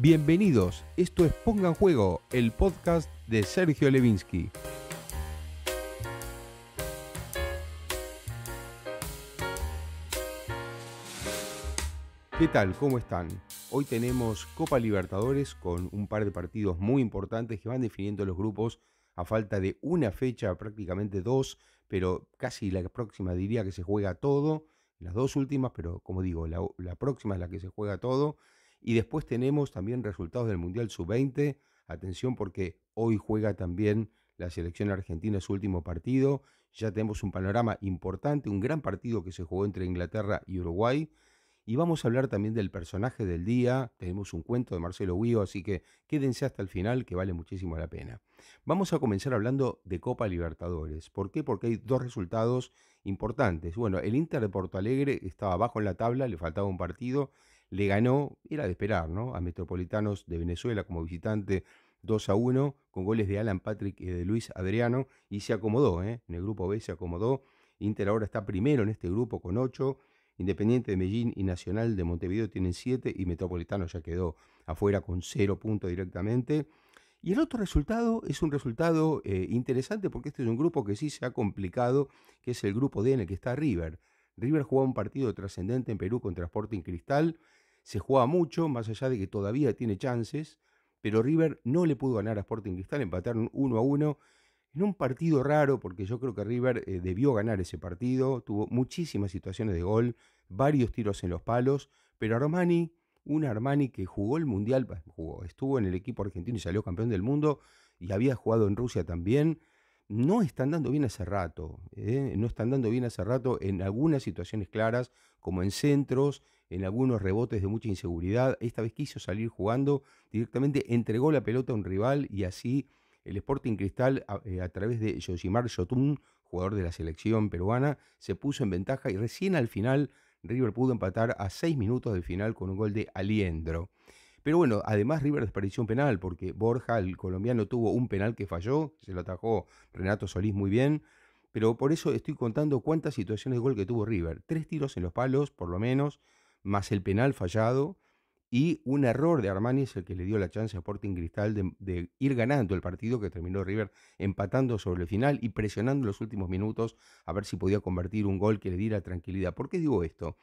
Bienvenidos, esto es Ponga en Juego, el podcast de Sergio Levinsky. ¿Qué tal? ¿Cómo están? Hoy tenemos Copa Libertadores con un par de partidos muy importantes que van definiendo los grupos a falta de una fecha, prácticamente dos, pero casi la próxima diría que se juega todo, las dos últimas, pero como digo, la, la próxima es la que se juega todo. Y después tenemos también resultados del Mundial Sub-20. Atención porque hoy juega también la selección argentina su último partido. Ya tenemos un panorama importante, un gran partido que se jugó entre Inglaterra y Uruguay. Y vamos a hablar también del personaje del día. Tenemos un cuento de Marcelo Guío, así que quédense hasta el final, que vale muchísimo la pena. Vamos a comenzar hablando de Copa Libertadores. ¿Por qué? Porque hay dos resultados importantes. Bueno, el Inter de Porto Alegre estaba abajo en la tabla, le faltaba un partido le ganó, era de esperar, ¿no? A Metropolitanos de Venezuela como visitante 2 a 1, con goles de Alan Patrick y de Luis Adriano, y se acomodó, ¿eh? En el grupo B se acomodó. Inter ahora está primero en este grupo con 8. Independiente de Medellín y Nacional de Montevideo tienen 7 y Metropolitano ya quedó afuera con 0 puntos directamente. Y el otro resultado es un resultado eh, interesante porque este es un grupo que sí se ha complicado, que es el grupo D en el que está River. River jugó un partido trascendente en Perú contra Sporting Cristal, se juega mucho, más allá de que todavía tiene chances, pero River no le pudo ganar a Sporting Cristal, empataron 1 a 1 en un partido raro, porque yo creo que River eh, debió ganar ese partido, tuvo muchísimas situaciones de gol, varios tiros en los palos, pero Armani, un Armani que jugó el Mundial, estuvo en el equipo argentino y salió campeón del mundo, y había jugado en Rusia también, no están dando bien hace rato, ¿eh? no están dando bien hace rato en algunas situaciones claras, como en centros, en algunos rebotes de mucha inseguridad. Esta vez quiso salir jugando, directamente entregó la pelota a un rival y así el Sporting Cristal, a, eh, través de Yoshimar Yotun, jugador de la selección peruana, se puso en ventaja y recién al final River pudo empatar a seis minutos del final con un gol de Aliendro. Pero bueno, además River desperdició un penal, porque Borja, el colombiano, tuvo un penal que falló, se lo atajó Renato Solís muy bien. Pero por eso estoy contando cuántas situaciones de gol que tuvo River. Tres tiros en los palos, por lo menos, más el penal fallado. Y un error de Armani es el que le dio la chance a Sporting Cristal de, de, ir ganando el partido que terminó River empatando sobre el final y presionando los últimos minutos a ver si podía convertir un gol que le diera tranquilidad. ¿Por qué digo esto?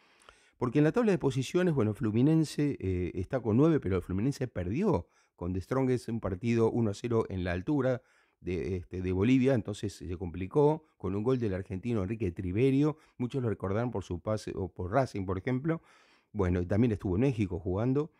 Porque en la tabla de posiciones, bueno, Fluminense eh, está con 9, pero el Fluminense perdió con de Strongest un partido 1-0 en la altura de, este, de, Bolivia, entonces se complicó con un gol del argentino Enrique Triverio, muchos lo recordaron por su pase o por Racing, por ejemplo. Bueno, y también estuvo en México jugando.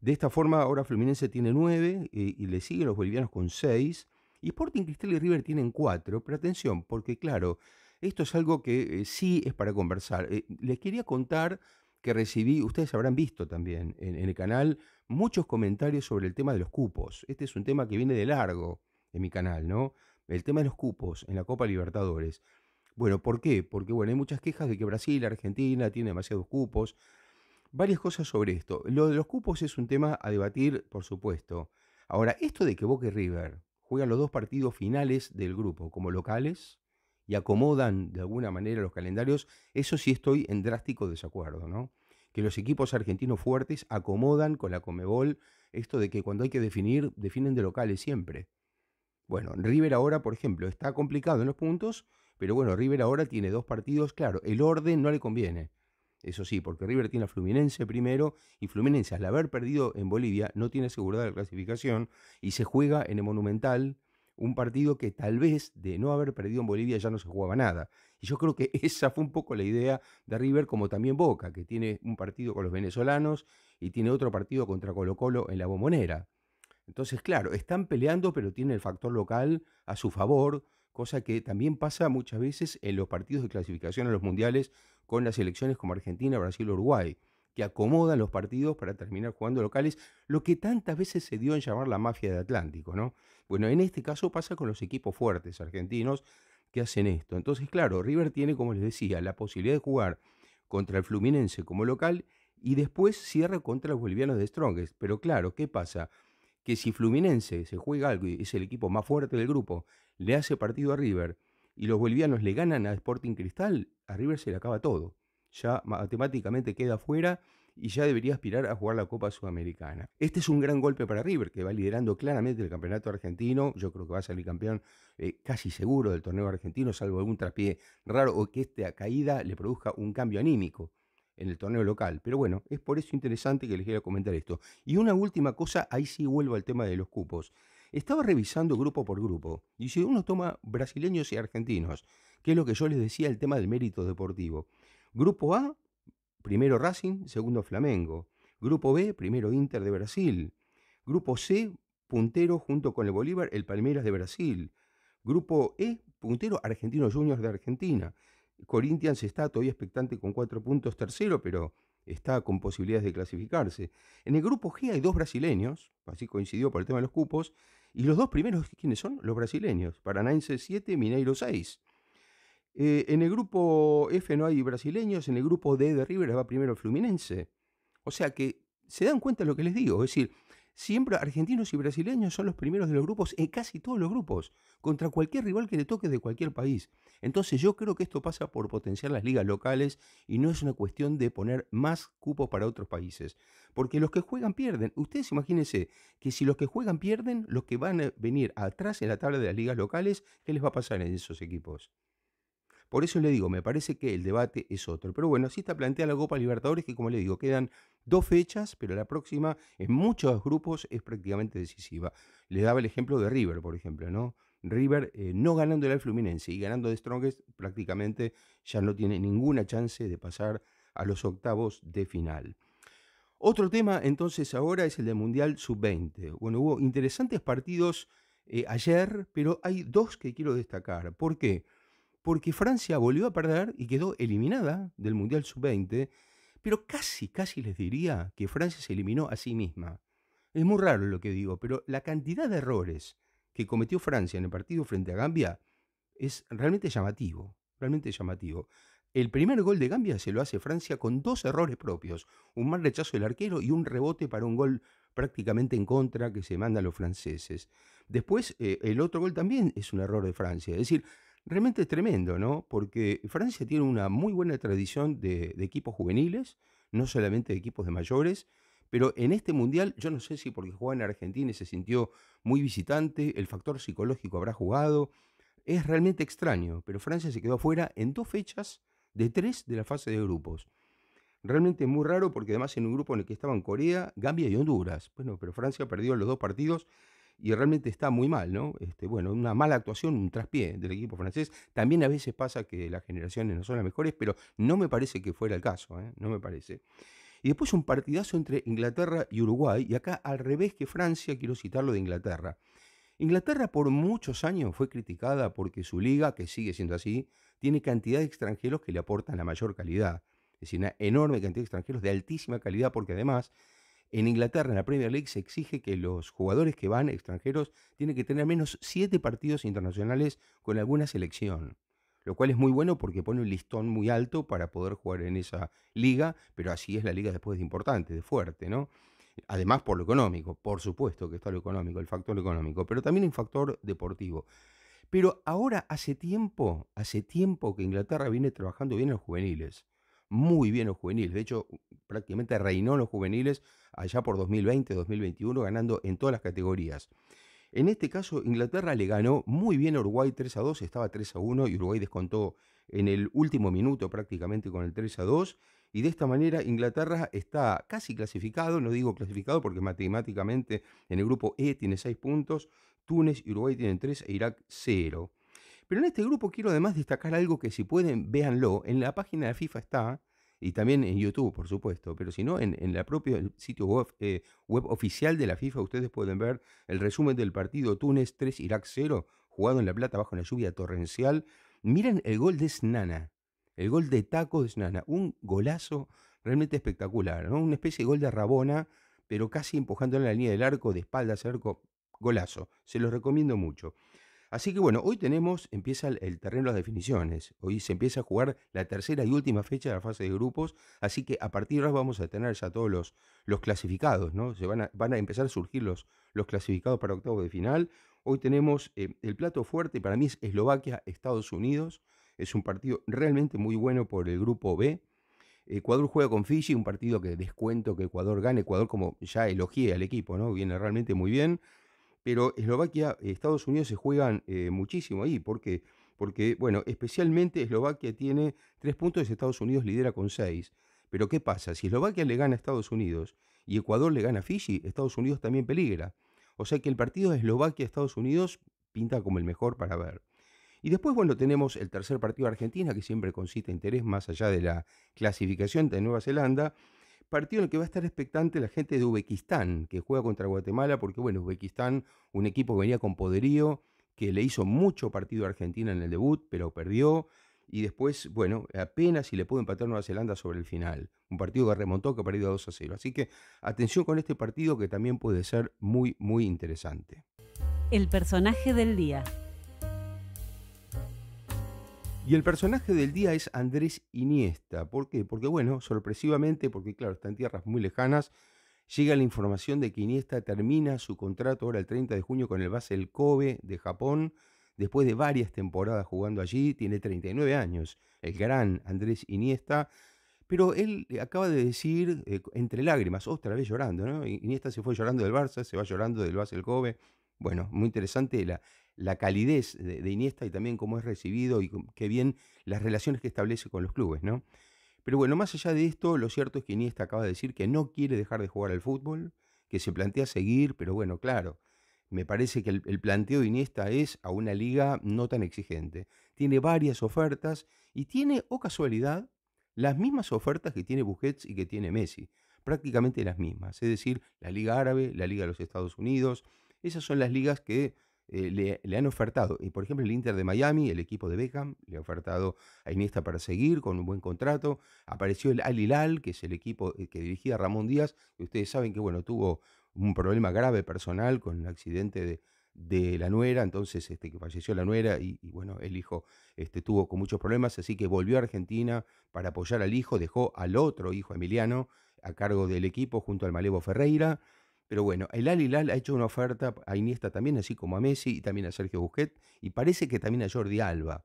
De esta forma, ahora Fluminense tiene 9 eh, y, le siguen los bolivianos con 6. Y Sporting Cristal y River tienen 4, pero atención, porque claro, esto es algo que eh, sí es para conversar. Eh, les quería contar que recibí, ustedes habrán visto también en, el canal, muchos comentarios sobre el tema de los cupos. Este es un tema que viene de largo en mi canal, ¿no? El tema de los cupos en la Copa Libertadores. Bueno, ¿por qué? Porque, bueno, hay muchas quejas de que Brasil, Argentina, tiene demasiados cupos. Varias cosas sobre esto. Lo de los cupos es un tema a debatir, por supuesto. Ahora, esto de que Boca y River juegan los dos partidos finales del grupo como locales, y acomodan de alguna manera los calendarios, eso sí estoy en drástico desacuerdo, ¿no? Que los equipos argentinos fuertes acomodan con la Comebol esto de que cuando hay que definir, definen de locales siempre. Bueno, River ahora, por ejemplo, está complicado en los puntos, pero bueno, River ahora tiene dos partidos, claro, el orden no le conviene. Eso sí, porque River tiene a Fluminense primero y Fluminense al haber perdido en Bolivia no tiene seguridad la clasificación y se juega en el Monumental un partido que tal vez de no haber perdido en Bolivia ya no se jugaba nada. Y yo creo que esa fue un poco la idea de River, como también Boca, que tiene un partido con los venezolanos y tiene otro partido contra Colo Colo en la bombonera. Entonces, claro, están peleando, pero tiene el factor local a su favor, cosa que también pasa muchas veces en los partidos de clasificación a los mundiales con las selecciones como Argentina, Brasil, Uruguay que acomodan los partidos para terminar jugando locales, lo que tantas veces se dio en llamar la mafia de Atlántico, ¿no? Bueno, en este caso pasa con los equipos fuertes argentinos que hacen esto. Entonces, claro, River tiene, como les decía, la posibilidad de jugar contra el Fluminense como local y después cierra contra los bolivianos de Strongest. Pero claro, ¿qué pasa? Que si Fluminense se juega algo y es el equipo más fuerte del grupo, le hace partido a River y los bolivianos le ganan a Sporting Cristal, a River se le acaba todo ya matemáticamente queda fuera y ya debería aspirar a jugar la Copa Sudamericana. Este es un gran golpe para River, que va liderando claramente el campeonato argentino. Yo creo que va a ser el campeón eh, casi seguro del torneo argentino, salvo algún traspié raro o que esta caída le produzca un cambio anímico en el torneo local. Pero bueno, es por eso interesante que les quiera comentar esto. Y una última cosa, ahí sí vuelvo al tema de los cupos. Estaba revisando grupo por grupo, y si uno toma brasileños y argentinos, que es lo que yo les decía, el tema del mérito deportivo. Grupo A, primero Racing, segundo Flamengo. Grupo B, primero Inter de Brasil. Grupo C, puntero junto con el Bolívar, el Palmeiras de Brasil. Grupo E, puntero Argentino Juniors de Argentina. Corinthians está todavía expectante con cuatro puntos tercero, pero está con posibilidades de clasificarse. En el grupo G hay dos brasileños, así coincidió por el tema de los cupos, y los dos primeros, ¿quiénes son? Los brasileños, Paranaense 7, Mineiro 6. Eh, en el grupo F no hay brasileños, en el grupo D de River va primero el Fluminense. O sea que se dan cuenta de lo que les digo. Es decir, siempre argentinos y brasileños son los primeros de los grupos, en casi todos los grupos, contra cualquier rival que le toque de cualquier país. Entonces yo creo que esto pasa por potenciar las ligas locales y no es una cuestión de poner más cupos para otros países. Porque los que juegan pierden. Ustedes imagínense que si los que juegan pierden, los que van a venir atrás en la tabla de las ligas locales, ¿qué les va a pasar en esos equipos? Por eso le digo, me parece que el debate es otro. Pero bueno, así está planteada la Copa Libertadores, que como le digo, quedan dos fechas, pero la próxima en muchos grupos es prácticamente decisiva. Le daba el ejemplo de River, por ejemplo, ¿no? River eh, no ganando el Fluminense y ganando de Strongest prácticamente ya no tiene ninguna chance de pasar a los octavos de final. Otro tema entonces ahora es el del Mundial Sub-20. Bueno, hubo interesantes partidos eh, ayer, pero hay dos que quiero destacar. ¿Por qué? porque Francia volvió a perder y quedó eliminada del Mundial Sub-20, pero casi, casi les diría que Francia se eliminó a sí misma. Es muy raro lo que digo, pero la cantidad de errores que cometió Francia en el partido frente a Gambia es realmente llamativo, realmente llamativo. El primer gol de Gambia se lo hace Francia con dos errores propios, un mal rechazo del arquero y un rebote para un gol prácticamente en contra que se manda a los franceses. Después, eh, el otro gol también es un error de Francia, es decir, realmente es tremendo, ¿no? Porque Francia tiene una muy buena tradición de, equipos juveniles, no solamente de equipos de mayores, pero en este mundial, yo no sé si porque jugaba en Argentina y se sintió muy visitante, el factor psicológico habrá jugado, es realmente extraño, pero Francia se quedó fuera en dos fechas de tres de la fase de grupos. Realmente es muy raro porque además en un grupo en el que estaban Corea, Gambia y Honduras. Bueno, pero Francia perdió los dos partidos y realmente está muy mal, ¿no? Este, bueno, una mala actuación, un traspié del equipo francés. También a veces pasa que las generaciones no son las mejores, pero no me parece que fuera el caso, ¿eh? no me parece. Y después un partidazo entre Inglaterra y Uruguay, y acá al revés que Francia, quiero citarlo de Inglaterra. Inglaterra por muchos años fue criticada porque su liga, que sigue siendo así, tiene cantidad de extranjeros que le aportan la mayor calidad. Es decir, una enorme cantidad de extranjeros de altísima calidad porque además en Inglaterra, en la Premier League, se exige que los jugadores que van extranjeros tienen que tener al menos siete partidos internacionales con alguna selección, lo cual es muy bueno porque pone un listón muy alto para poder jugar en esa liga, pero así es la liga después de importante, de fuerte, ¿no? Además por lo económico, por supuesto que está lo económico, el factor económico, pero también un factor deportivo. Pero ahora hace tiempo, hace tiempo que Inglaterra viene trabajando bien en los juveniles, muy bien los juveniles. De hecho, prácticamente reinó los juveniles allá por 2020-2021, ganando en todas las categorías. En este caso, Inglaterra le ganó muy bien a Uruguay 3 a 2, estaba 3 a 1 y Uruguay descontó en el último minuto prácticamente con el 3 a 2. Y de esta manera Inglaterra está casi clasificado, no digo clasificado porque matemáticamente en el grupo E tiene 6 puntos, Túnez y Uruguay tienen 3 e Irak 0. Pero en este grupo quiero además destacar algo que si pueden, véanlo. En la página de FIFA está, y también en YouTube, por supuesto, pero si no, en, en el propio sitio eh, web, oficial de la FIFA ustedes pueden ver el resumen del partido Túnez 3 Irak 0, jugado en La Plata bajo una lluvia torrencial. Miren el gol de Snana, el gol de Taco de Snana, un golazo realmente espectacular, ¿no? Una especie de gol de Rabona, pero casi empujando en la línea del arco, de espaldas arco, golazo, se los recomiendo mucho. Así que bueno, hoy tenemos, empieza el terreno de las definiciones. Hoy se empieza a jugar la tercera y última fecha de la fase de grupos. Así que a partir de ahora vamos a tener ya todos los, los clasificados, ¿no? Se van, a, van a empezar a surgir los, clasificados para octavos de final. Hoy tenemos eh, el plato fuerte, para mí es Eslovaquia-Estados Unidos. Es un partido realmente muy bueno por el grupo B. Ecuador juega con Fiji, un partido que descuento que Ecuador gane. Ecuador, como ya elogié al equipo, ¿no? Viene realmente muy bien pero Eslovaquia, y eh, Estados Unidos se juegan eh, muchísimo ahí. ¿Por Porque, bueno, especialmente Eslovaquia tiene tres puntos, y Estados Unidos lidera con seis. Pero ¿qué pasa? Si Eslovaquia le gana a Estados Unidos y Ecuador le gana a Fiji, Estados Unidos también peligra. O sea que el partido de Eslovaquia-Estados Unidos pinta como el mejor para ver. Y después, bueno, tenemos el tercer partido de Argentina, que siempre consiste interés más allá de la clasificación de Nueva Zelanda, partido en el que va a estar expectante la gente de Uzbekistán, que juega contra Guatemala, porque bueno, Uzbekistán, un equipo que venía con poderío, que le hizo mucho partido a Argentina en el debut, pero perdió. Y después, bueno, apenas si le pudo empatar Nueva Zelanda sobre el final. Un partido que remontó, que ha perdido a 2 a 0. Así que atención con este partido que también puede ser muy, muy interesante. El personaje del día. Y el personaje del día es Andrés Iniesta. ¿Por qué? Porque, bueno, sorpresivamente, porque claro, está en tierras muy lejanas, llega la información de que Iniesta termina su contrato ahora el 30 de junio con el Basel Kobe de Japón, después de varias temporadas jugando allí, tiene 39 años, el gran Andrés Iniesta. Pero él eh, acaba de decir, eh, entre lágrimas, otra vez llorando, ¿no? Iniesta se fue llorando del Barça, se va llorando del Basel Kobe, bueno, muy interesante la, calidez de, Iniesta y también cómo es recibido y qué bien las relaciones que establece con los clubes, ¿no? Pero bueno, más allá de esto, lo cierto es que Iniesta acaba de decir que no quiere dejar de jugar al fútbol, que se plantea seguir, pero bueno, claro, me parece que el, planteo de Iniesta es a una liga no tan exigente. Tiene varias ofertas y tiene, o casualidad, las mismas ofertas que tiene Busquets y que tiene Messi, prácticamente las mismas, es decir, la Liga Árabe, la Liga de los Estados Unidos, esas son las ligas que eh, le, han ofertado. Y por ejemplo, el Inter de Miami, el equipo de Beckham, le ha ofertado a Iniesta para seguir con un buen contrato. Apareció el Al Hilal, que es el equipo eh, que dirigía Ramón Díaz, que ustedes saben que bueno, tuvo un problema grave personal con el accidente de, la nuera, entonces este, que falleció la nuera y, bueno, el hijo este, tuvo con muchos problemas, así que volvió a Argentina para apoyar al hijo, dejó al otro hijo Emiliano a cargo del equipo junto al Malevo Ferreira pero bueno, el Al ha hecho una oferta a Iniesta también, así como a Messi y también a Sergio Busquets y parece que también a Jordi Alba.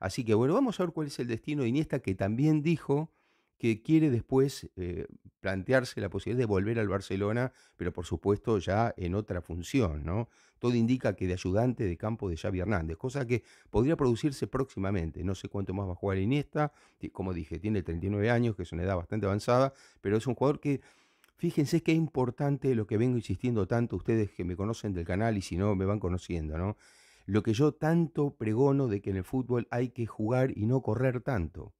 Así que bueno, vamos a ver cuál es el destino de Iniesta que también dijo que quiere después eh, plantearse la posibilidad de volver al Barcelona, pero por supuesto ya en otra función, ¿no? Todo indica que de ayudante de campo de Xavi Hernández, cosa que podría producirse próximamente. No sé cuánto más va a jugar Iniesta, como dije, tiene 39 años, que es una edad bastante avanzada, pero es un jugador que Fíjense qué importante lo que vengo insistiendo tanto ustedes que me conocen del canal y si no me van conociendo, ¿no? Lo que yo tanto pregono de que en el fútbol hay que jugar y no correr tanto.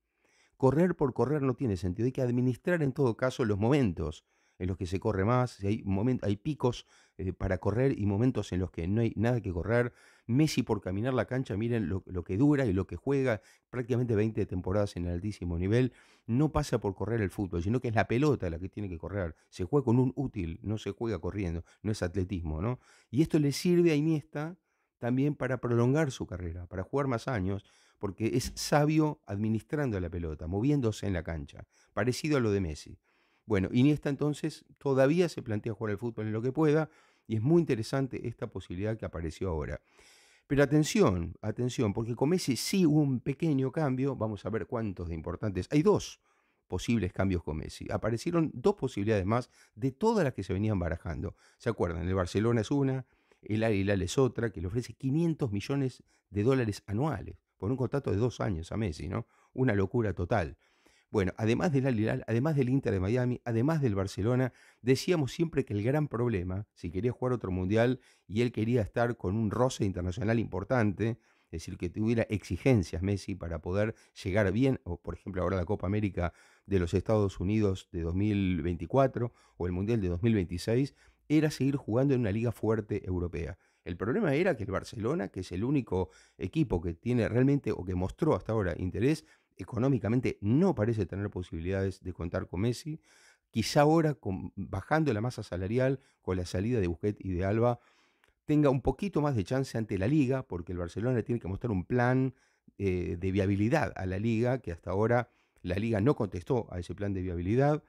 Correr por correr no tiene sentido, hay que administrar en todo caso los momentos en los que se corre más, hay, hay picos eh, para correr y momentos en los que no hay nada que correr. Messi por caminar la cancha, miren lo, que dura y lo que juega, prácticamente 20 temporadas en el altísimo nivel, no pasa por correr el fútbol, sino que es la pelota la que tiene que correr. Se juega con un útil, no se juega corriendo, no es atletismo, ¿no? Y esto le sirve a Iniesta también para prolongar su carrera, para jugar más años, porque es sabio administrando la pelota, moviéndose en la cancha, parecido a lo de Messi. Bueno, Iniesta entonces todavía se plantea jugar al fútbol en lo que pueda y es muy interesante esta posibilidad que apareció ahora. Pero atención, atención, porque con Messi sí hubo un pequeño cambio, vamos a ver cuántos de importantes. Hay dos posibles cambios con Messi. Aparecieron dos posibilidades más de todas las que se venían barajando. ¿Se acuerdan? El Barcelona es una, el Al es otra, que le ofrece 500 millones de dólares anuales por un contrato de dos años a Messi, ¿no? Una locura total. Bueno, además del Alilal, además del Inter de Miami, además del Barcelona, decíamos siempre que el gran problema, si quería jugar otro mundial y él quería estar con un roce internacional importante, es decir, que tuviera exigencias Messi para poder llegar bien, o por ejemplo ahora la Copa América de los Estados Unidos de 2024 o el Mundial de 2026, era seguir jugando en una liga fuerte europea. El problema era que el Barcelona, que es el único equipo que tiene realmente o que mostró hasta ahora interés, económicamente no parece tener posibilidades de contar con Messi. Quizá ahora, bajando la masa salarial con la salida de Busquets y de Alba, tenga un poquito más de chance ante la liga, porque el Barcelona tiene que mostrar un plan eh, de viabilidad a la liga, que hasta ahora la liga no contestó a ese plan de viabilidad.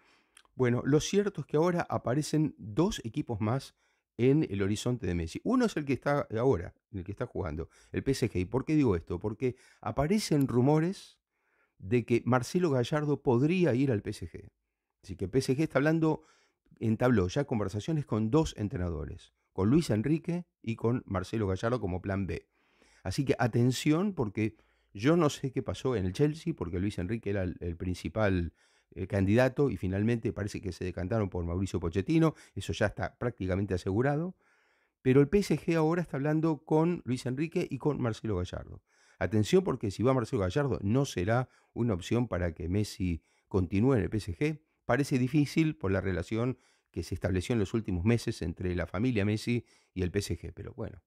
Bueno, lo cierto es que ahora aparecen dos equipos más en el horizonte de Messi. Uno es el que está ahora, el que está jugando, el PSG. por qué digo esto? Porque aparecen rumores de que Marcelo Gallardo podría ir al PSG. Así que PSG está hablando, entabló ya conversaciones con dos entrenadores, con Luis Enrique y con Marcelo Gallardo como plan B. Así que atención porque yo no sé qué pasó en el Chelsea, porque Luis Enrique era el, principal eh, candidato y finalmente parece que se decantaron por Mauricio Pochettino, eso ya está prácticamente asegurado. Pero el PSG ahora está hablando con Luis Enrique y con Marcelo Gallardo. Atención porque si va Marcelo Gallardo no será una opción para que Messi continúe en el PSG. Parece difícil por la relación que se estableció en los últimos meses entre la familia Messi y el PSG, pero bueno,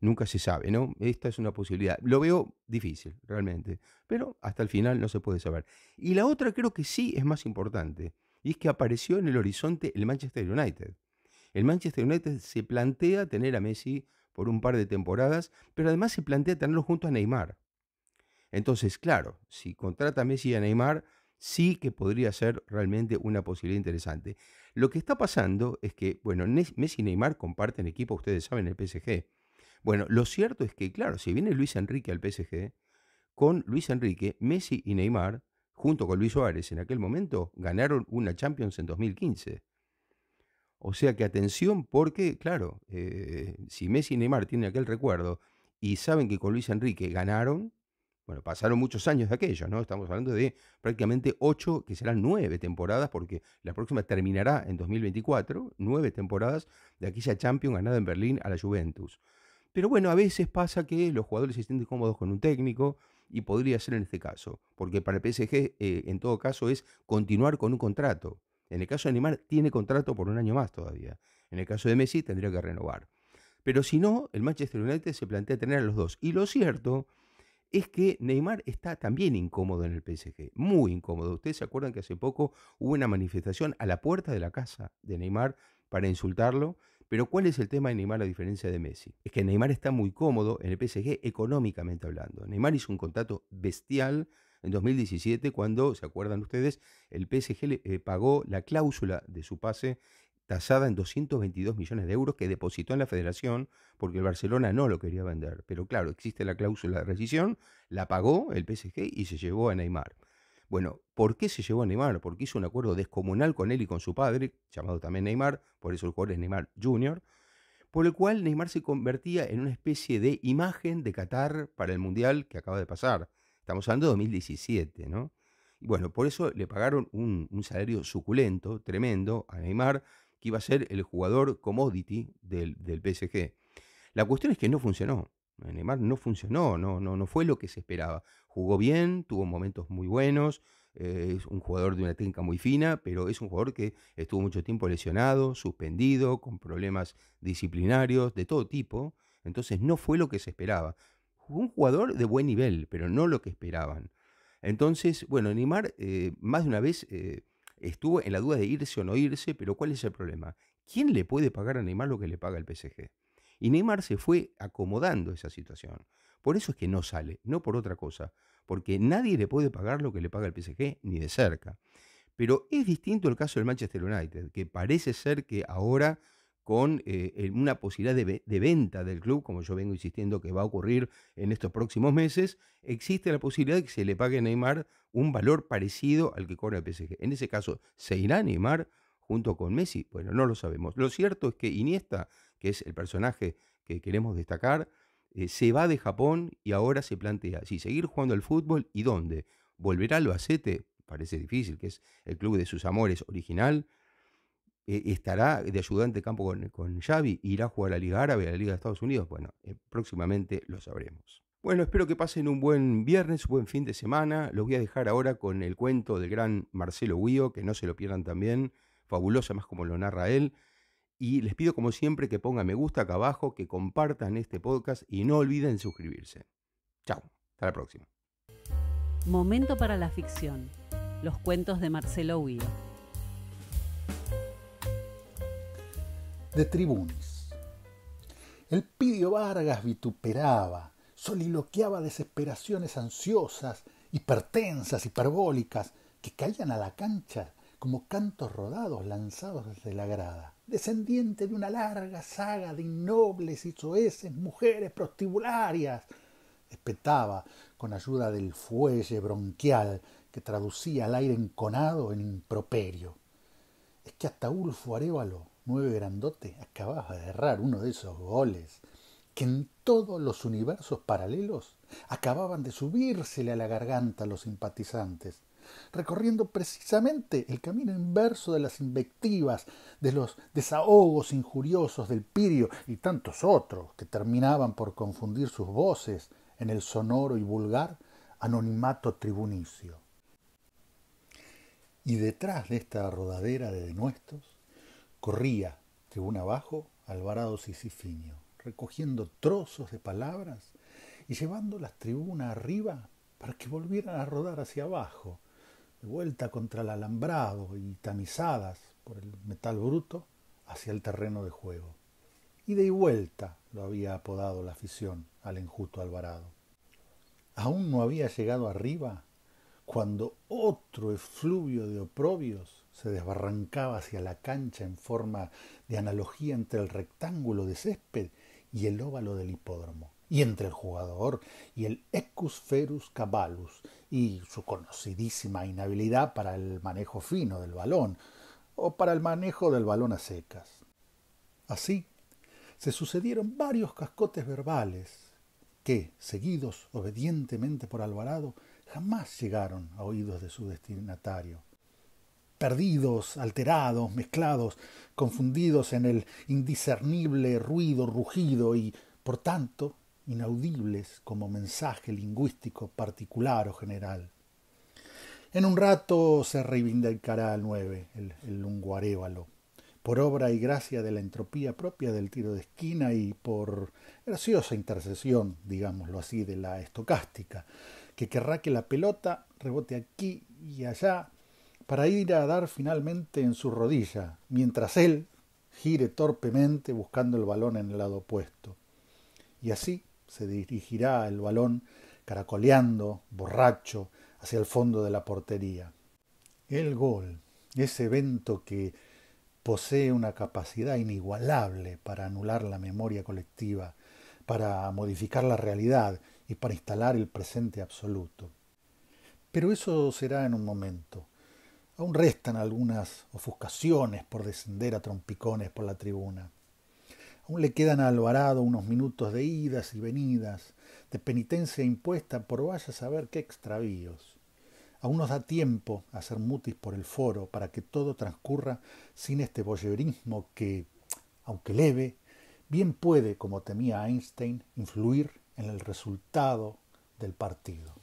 nunca se sabe, ¿no? Esta es una posibilidad. Lo veo difícil, realmente, pero hasta el final no se puede saber. Y la otra creo que sí es más importante, y es que apareció en el horizonte el Manchester United. El Manchester United se plantea tener a Messi por un par de temporadas, pero además se plantea tenerlo junto a Neymar. Entonces, claro, si contrata a Messi y a Neymar, sí que podría ser realmente una posibilidad interesante. Lo que está pasando es que, bueno, Messi y Neymar comparten equipo, ustedes saben, el PSG. Bueno, lo cierto es que, claro, si viene Luis Enrique al PSG, con Luis Enrique, Messi y Neymar, junto con Luis Suárez en aquel momento, ganaron una Champions en 2015. O sea que atención porque, claro, eh, si Messi y Neymar tienen aquel recuerdo y saben que con Luis Enrique ganaron, bueno, pasaron muchos años de aquello, ¿no? Estamos hablando de prácticamente ocho, que serán nueve temporadas, porque la próxima terminará en 2024, nueve temporadas de aquella Champions ganada en Berlín a la Juventus. Pero bueno, a veces pasa que los jugadores se sienten cómodos con un técnico y podría ser en este caso, porque para el PSG eh, en todo caso es continuar con un contrato. En el caso de Neymar tiene contrato por un año más todavía. En el caso de Messi tendría que renovar. Pero si no, el Manchester United se plantea tener a los dos. Y lo cierto es que Neymar está también incómodo en el PSG, muy incómodo. Ustedes se acuerdan que hace poco hubo una manifestación a la puerta de la casa de Neymar para insultarlo. Pero ¿cuál es el tema de Neymar a diferencia de Messi? Es que Neymar está muy cómodo en el PSG económicamente hablando. Neymar hizo un contrato bestial en 2017 cuando, ¿se acuerdan ustedes?, el PSG eh, pagó la cláusula de su pase tasada en 222 millones de euros que depositó en la federación porque el Barcelona no lo quería vender. Pero claro, existe la cláusula de rescisión, la pagó el PSG y se llevó a Neymar. Bueno, ¿por qué se llevó a Neymar? Porque hizo un acuerdo descomunal con él y con su padre, llamado también Neymar, por eso el jugador es Neymar Junior, por el cual Neymar se convertía en una especie de imagen de Qatar para el Mundial que acaba de pasar. Estamos hablando de 2017, ¿no? Y bueno, por eso le pagaron un, salario suculento, tremendo, a Neymar, que iba a ser el jugador commodity del, PSG. La cuestión es que no funcionó. Eh, Neymar no funcionó, no, no, no fue lo que se esperaba. Jugó bien, tuvo momentos muy buenos, eh, es un jugador de una técnica muy fina, pero es un jugador que estuvo mucho tiempo lesionado, suspendido, con problemas disciplinarios de todo tipo. Entonces no fue lo que se esperaba un jugador de buen nivel, pero no lo que esperaban. Entonces, bueno, Neymar eh, más de una vez eh, estuvo en la duda de irse o no irse, pero ¿cuál es el problema? ¿Quién le puede pagar a Neymar lo que le paga el PSG? Y Neymar se fue acomodando esa situación. Por eso es que no sale, no por otra cosa, porque nadie le puede pagar lo que le paga el PSG ni de cerca. Pero es distinto el caso del Manchester United, que parece ser que ahora con eh, una posibilidad de, venta del club, como yo vengo insistiendo que va a ocurrir en estos próximos meses, existe la posibilidad de que se le pague a Neymar un valor parecido al que cobra el PSG. En ese caso, ¿se irá Neymar junto con Messi? Bueno, no lo sabemos. Lo cierto es que Iniesta, que es el personaje que queremos destacar, eh, se va de Japón y ahora se plantea si seguir jugando al fútbol y dónde. ¿Volverá al Bacete? Parece difícil, que es el club de sus amores original, eh, estará de ayudante de campo con, Xavi, irá a jugar a la Liga Árabe, a la Liga de Estados Unidos. Bueno, eh, próximamente lo sabremos. Bueno, espero que pasen un buen viernes, un buen fin de semana. Los voy a dejar ahora con el cuento del gran Marcelo Guío, que no se lo pierdan también. Fabulosa, más como lo narra él. Y les pido, como siempre, que pongan me gusta acá abajo, que compartan este podcast y no olviden suscribirse. Chao, hasta la próxima. Momento para la ficción. Los cuentos de Marcelo Guío. de tribunis. El Pidio Vargas vituperaba, soliloqueaba desesperaciones ansiosas, hipertensas, hiperbólicas, que caían a la cancha como cantos rodados lanzados desde la grada, descendiente de una larga saga de innobles y soeces mujeres prostibularias. Espetaba con ayuda del fuelle bronquial que traducía el aire enconado en improperio. Es que hasta Ulfo Arevalo 9 grandote acababa de errar uno de esos goles que en todos los universos paralelos acababan de subírsele a la garganta a los simpatizantes, recorriendo precisamente el camino inverso de las invectivas, de los desahogos injuriosos del Pirio y tantos otros que terminaban por confundir sus voces en el sonoro y vulgar anonimato tribunicio. Y detrás de esta rodadera de denuestos Corría, tribuna abajo, Alvarado Sisifiño, recogiendo trozos de palabras y llevando las tribunas arriba para que volvieran a rodar hacia abajo, de vuelta contra el alambrado y tamizadas por el metal bruto hacia el terreno de juego. Y de vuelta lo había apodado la afición al enjuto Alvarado. Aún no había llegado arriba cuando otro efluvio de oprobios se desbarrancaba hacia la cancha en forma de analogía entre el rectángulo de césped y el óvalo del hipódromo, y entre el jugador y el equus ferus caballus y su conocidísima inhabilidad para el manejo fino del balón o para el manejo del balón a secas. Así, se sucedieron varios cascotes verbales que, seguidos obedientemente por Alvarado, jamás llegaron a oídos de su destinatario perdidos, alterados, mezclados, confundidos en el indiscernible ruido, rugido y, por tanto, inaudibles como mensaje lingüístico particular o general. En un rato se reivindicará al nueve el, el lunguarévalo, por obra y gracia de la entropía propia del tiro de esquina y por graciosa intercesión, digámoslo así, de la estocástica, que querrá que la pelota rebote aquí y allá para ir a dar finalmente en su rodilla, mientras él gire torpemente buscando el balón en el lado opuesto. Y así se dirigirá el balón caracoleando, borracho, hacia el fondo de la portería. El gol, ese evento que posee una capacidad inigualable para anular la memoria colectiva, para modificar la realidad y para instalar el presente absoluto. Pero eso será en un momento. Aún restan algunas ofuscaciones por descender a trompicones por la tribuna. Aún le quedan al Alvarado unos minutos de idas y venidas, de penitencia impuesta por vaya a saber qué extravíos. Aún nos da tiempo a hacer mutis por el foro para que todo transcurra sin este bolleverismo que, aunque leve, bien puede, como temía Einstein, influir en el resultado del partido.